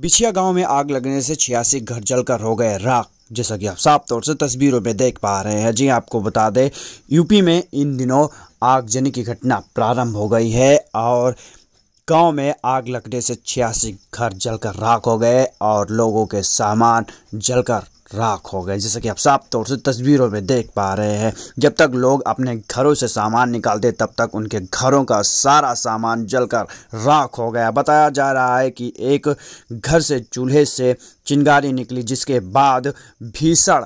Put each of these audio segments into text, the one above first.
बिछिया गांव में आग लगने से छियासी घर जलकर हो गए राख जैसा कि आप साफ तौर से तस्वीरों में देख पा रहे हैं जी आपको बता दें यूपी में इन दिनों आगजनी की घटना प्रारंभ हो गई है और गांव में आग लगने से छियासी घर जलकर राख हो गए और लोगों के सामान जलकर राख हो गए जैसे कि आप साफ तौर से तस्वीरों में देख पा रहे हैं जब तक लोग अपने घरों से सामान निकालते तब तक उनके घरों का सारा सामान जलकर राख हो गया बताया जा रहा है कि एक घर से चूल्हे से चिंगारी निकली जिसके बाद भीषण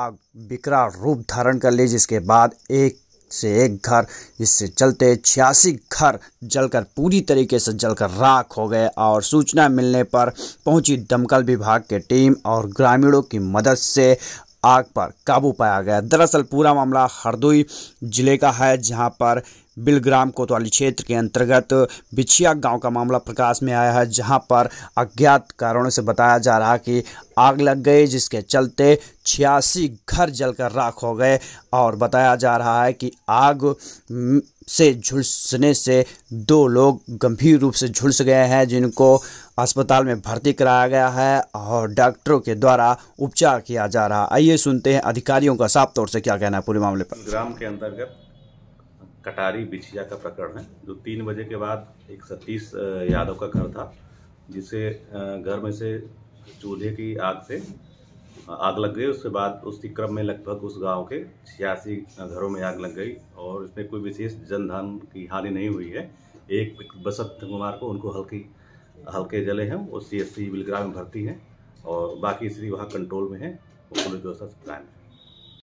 आग बिकरा रूप धारण कर ली जिसके बाद एक से एक घर जिससे चलते छियासी घर जलकर पूरी तरीके से जलकर राख हो गए और सूचना मिलने पर पहुंची दमकल विभाग की टीम और ग्रामीणों की मदद से आग पर काबू पाया गया दरअसल पूरा मामला हरदोई जिले का है जहां पर बिलग्राम कोतवाली क्षेत्र के अंतर्गत बिछिया गांव का मामला प्रकाश में आया है जहां पर अज्ञात कारणों से बताया जा रहा कि आग लग गई जिसके चलते छियासी घर जलकर राख हो गए और बताया जा रहा है कि आग से झुलसने से दो लोग गंभीर रूप से झुलस गए हैं जिनको अस्पताल में भर्ती कराया गया है और डॉक्टरों के द्वारा उपचार किया जा रहा आइए सुनते हैं अधिकारियों का साफ तौर से क्या कहना है पूरे मामले पर ग्राम के अंतर्गत कटारी बिछिया का प्रकरण है जो तीन बजे के बाद एक सतीश यादव का घर था जिसे घर में से चूल्हे की आग से आग लग गई उसके बाद उसी क्रम में लगभग उस गांव के छियासी घरों में आग लग गई और इसमें कोई विशेष जनधन की हानि नहीं हुई है एक बसंत कुमार को उनको हल्की हल्के जले हैं वो सी एस सी बिलग्राम में भर्ती हैं और बाकी स्त्री वहाँ कंट्रोल में है पुलिस व्यवस्था से है